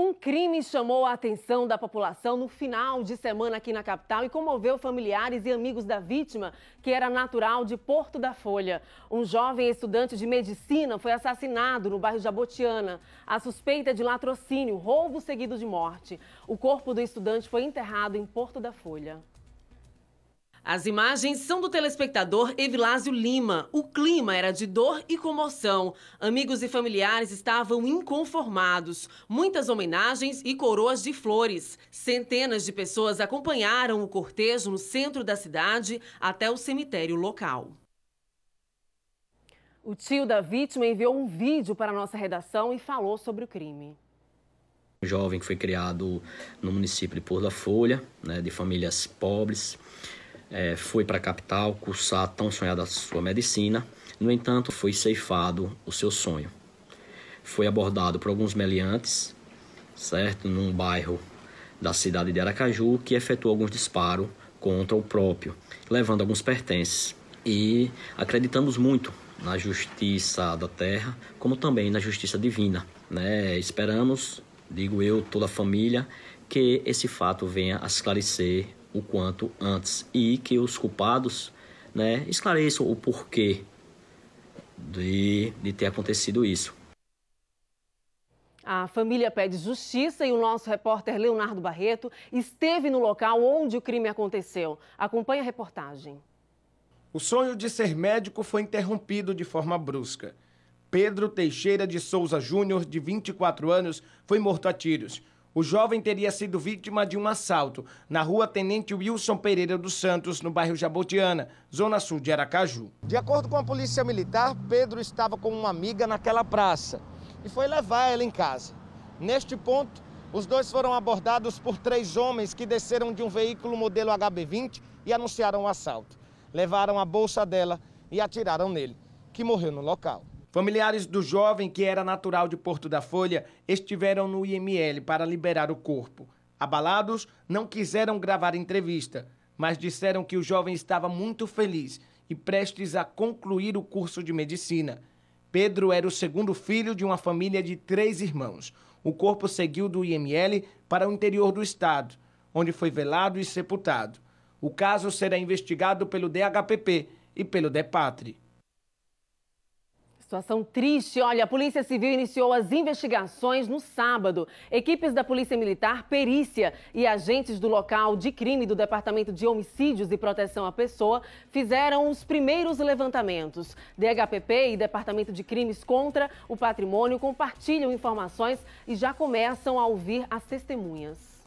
Um crime chamou a atenção da população no final de semana aqui na capital e comoveu familiares e amigos da vítima, que era natural de Porto da Folha. Um jovem estudante de medicina foi assassinado no bairro Jabotiana. A suspeita é de latrocínio, roubo seguido de morte. O corpo do estudante foi enterrado em Porto da Folha. As imagens são do telespectador Evilásio Lima. O clima era de dor e comoção. Amigos e familiares estavam inconformados. Muitas homenagens e coroas de flores. Centenas de pessoas acompanharam o cortejo no centro da cidade até o cemitério local. O tio da vítima enviou um vídeo para a nossa redação e falou sobre o crime. Um jovem que foi criado no município de Porto da Folha, né, de famílias pobres, é, foi para a capital cursar tão sonhada sua medicina, no entanto, foi ceifado o seu sonho. Foi abordado por alguns meliantes, certo? Num bairro da cidade de Aracaju, que efetuou alguns disparos contra o próprio, levando alguns pertences. E acreditamos muito na justiça da terra, como também na justiça divina. Né? Esperamos, digo eu, toda a família, que esse fato venha a esclarecer o quanto antes e que os culpados né, esclareçam o porquê de, de ter acontecido isso. A família pede justiça e o nosso repórter Leonardo Barreto esteve no local onde o crime aconteceu. Acompanhe a reportagem. O sonho de ser médico foi interrompido de forma brusca. Pedro Teixeira de Souza Júnior, de 24 anos, foi morto a tiros. O jovem teria sido vítima de um assalto na rua Tenente Wilson Pereira dos Santos, no bairro Jabotiana, zona sul de Aracaju. De acordo com a polícia militar, Pedro estava com uma amiga naquela praça e foi levar ela em casa. Neste ponto, os dois foram abordados por três homens que desceram de um veículo modelo HB20 e anunciaram o assalto. Levaram a bolsa dela e atiraram nele, que morreu no local. Familiares do jovem, que era natural de Porto da Folha, estiveram no IML para liberar o corpo. Abalados, não quiseram gravar entrevista, mas disseram que o jovem estava muito feliz e prestes a concluir o curso de medicina. Pedro era o segundo filho de uma família de três irmãos. O corpo seguiu do IML para o interior do estado, onde foi velado e sepultado. O caso será investigado pelo DHPP e pelo DEPATRE. Situação triste. Olha, a Polícia Civil iniciou as investigações no sábado. Equipes da Polícia Militar, perícia e agentes do local de crime do Departamento de Homicídios e Proteção à Pessoa fizeram os primeiros levantamentos. DHPP e Departamento de Crimes contra o Patrimônio compartilham informações e já começam a ouvir as testemunhas.